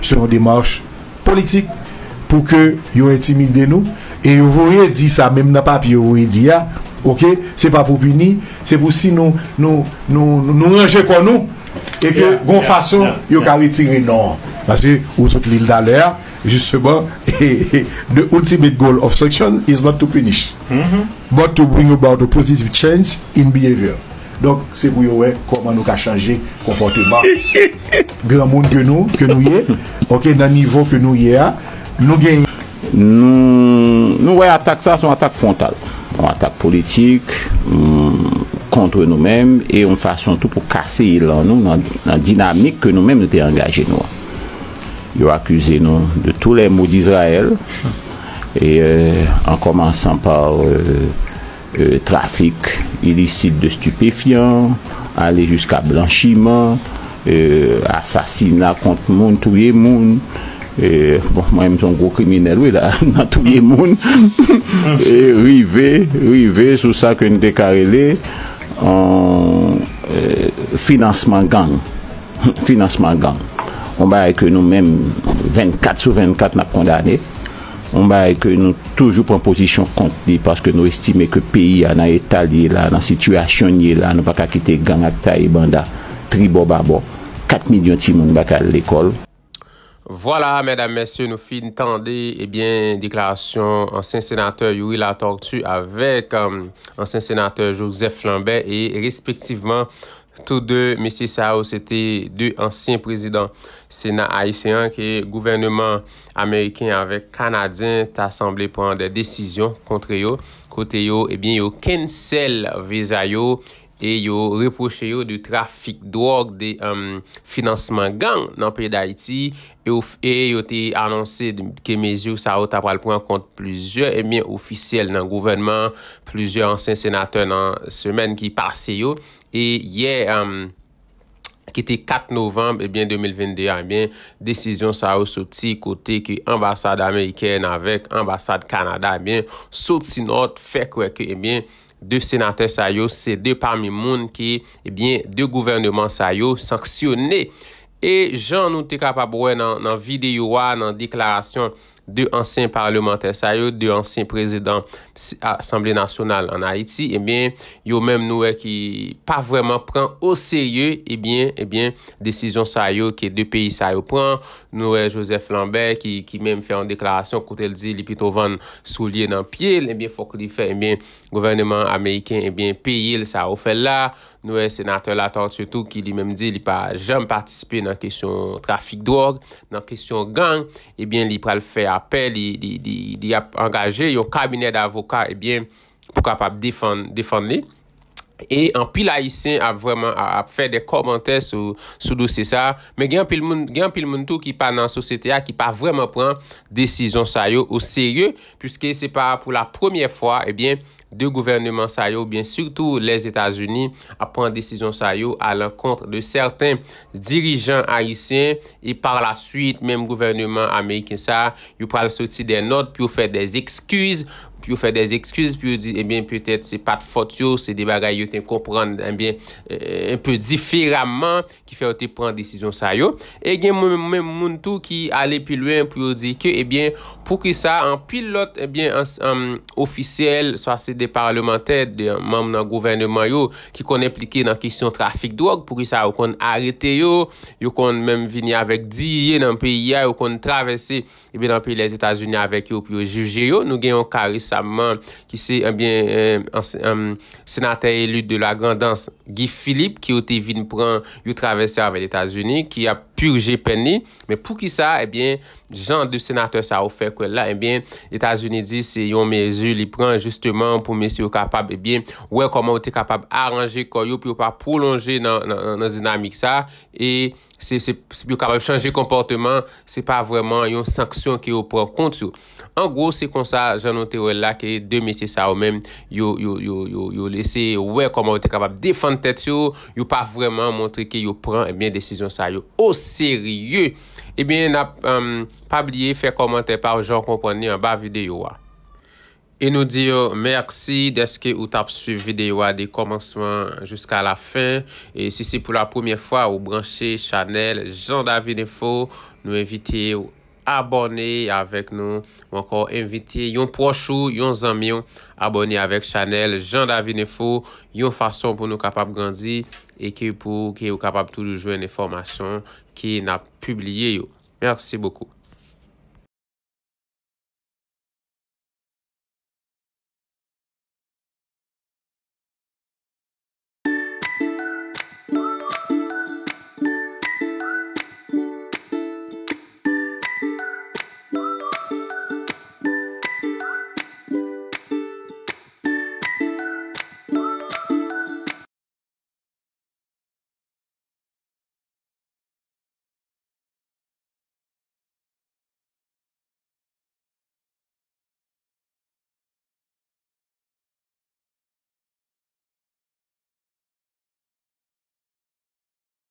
se yon dimarche politik pou ke yon etimide nou e yon vouye di sa mèm nan pa pi yon vouye di ya ah, ok, se pa pou bini se pou si nou nou enje kon nou e ke gon fason yon ka etimide nou masi ou sot li l dalè ya jist seman the ultimate goal of section is not to finish mm-hmm. but to bring about a positive change in behavior Donk se pou yo wek koman nou ka chanje Komportema Gran moun genou ke nou ye Ok nan nivou ke nou ye a Nou genye Nou wek atak sa son atak frontal Son atak politik mm, Kontre nou men E yon fason tou pou kase yi lan nou Nan dinamik ke nou men nou dey angaje nou Yo akuse nou De tou le mou di Israel euh, En koman san par euh, Euh, trafik ilisid de stupéfyan, ale jiska blanchiman, euh, asasina kont moun, touye moun, mwen euh, bon, mson gro kriminelle wè la, nan touye moun, rivè, rivè, sou sa kwen dekarele, financeman gang, financeman gang. Mwen ba eke nou men 24 sou 24 nan kondane, On ba e ke nou toujou pren pozisyon kont li, paske nou estime ke peyi anay etal li la, nan sitwasyon li la, nou bak akite gang akta e banda, tri bo ba bo, kat mi diyon timon bak al lekol. Voilà, mèdame, mèsyon, nou fin tende, ebyen, eh deklasyon, ansen senateur Youi La Tortue avèk euh, ansen senateur Joseph Flambe, e, respektiveman, Tout dè, M. Saou, sè te dè ansyen prezidant Senat Aisyen ki gouvernement Ameriken avèk Kanadyen t'assemble pwande desisyon kontre yo. Kote yo, ebyen eh yo kensel vizay yo. E yo repoche yo di trafik doak di financeman gang nan peyè d'Haiti. E, e yo te anonsè ke mezi yo sa wot apalpwen kont plizye emyen ofisyel nan gouvenman. Plizye ansen senatè nan semen ki pase yo. E ye, ki te 4 novemb, emyen 2022, emyen, desisyon sa wot soti kote ki ambasade Ameriken avèk, ambasade Kanada, emyen, soti not fèk wèk, emyen, De senatè sa yo, se de parmi moun eh ki de gouvernement sa yo sanksyonè. E jan nou te kapab wè nan videyo wè, nan deklarasyon, de ansyen parlementer sa yo, de ansyen prezident Assemblée Nationale an Haïti, ebyen, yo mèm nouè ki pa vwèman pran o serye, ebyen, ebyen, desizyon sa yo ki de peyi sa yo pran, nouè Joseph Lambert ki mèm fè an deklarasyon koutèl di li pitovan sou liye nan pye, ebyen, fòk li fè, ebyen, govèndèman amèyken, ebyen, peyi, sa ou fè la, nouè senatèl atant sè tou ki li mèm di li pa jèm patisipe nan kesyon trafik drog, nan kesyon gang, ebyen, eh li pral fè a apel di ap angaje yo kabine d'avokat eh pou kap ap difon li pou kap ap difon li. E anpil Haitien a vwèman a fè eh de komante sou do sè sa. Men gen anpil moun tou ki pa nan sòsète a ki pa vwèman pran desizyon sa yo ou sèrye. Puske se pa pou la proumyè fwa, ebyen, de gouvernement sa yo, byen sèrtou les Etats-Unis a pran desizyon sa yo a lankontre de sèrtèn dirijan Haitien. E par la sùit, mèm gouvernement Amerikèn sa, yon pral sòti de not, pi ou fè des eksküz ou... pou yon fè des eksküz, pou yon di, ebyen, eh pwetèt se pat fòt yon, se debaga yon ten kompran, ebyen, eh epe euh, difèramman ki fè yon te pran disizyon sa yon. E gen mwen moun tou ki ale pi eh lwen, pou yon di ki, ebyen, pou ki sa, an pilot ebyen, an ofisyel sa se deparlementè, de mèm nan gouvennement yon, ki kon implike nan kisyon trafik drog, pou ki sa, ou kon arete yon, ou kon mèm vini avèk diye nan piya, ou kon travesse, ebyen, an piye les Etats-Unis avèk yon, pou yon juje yon, nou sa man ki se senatè elu de la grandans Guy Philippe ki yo te vin pran yo travesè avè l'Etats-Unis ki ap purge pen li, men pou ki sa, ebyen, eh jan de senate sa ou fe kwen la, ebyen, Etats-Unis di se yon mezi li pran, justeman pou mesi ou kapab, ebyen, wè koman ou te kapab aranje, kwen yon pou yon pa prolonje nan dinamik sa, e, se yon kapab chanje komporteman, se pa vreman yon sanksyon ki yon pran kont yo. An gwo, se kon sa, jan noter ou el la, ki de mesi sa ou men, yon lese, wè koman ou te kapab defante tet yo, yon pa vreman montre ki yon pran, ebyen, desisyon sa, serye, e eh bin n ap euh, pabliye fe komante pa ou jan komponni an ba videyo wa. E nou diyo, mersi deske ou tap su videyo wa de komanseman jiska la fin e si si pou la poumyen fwa ou branche Chanel, jan Davide fwo, nou evitiye ou abone avèk nou, ou ankon invite yon pochou, yon zanmion, abone avèk chanel, jan davi ne fo, yon fason pou nou kapap gandi, e ki pou ki ou kapap toujou en informasyon, ki na publie yo. Mersi bokou.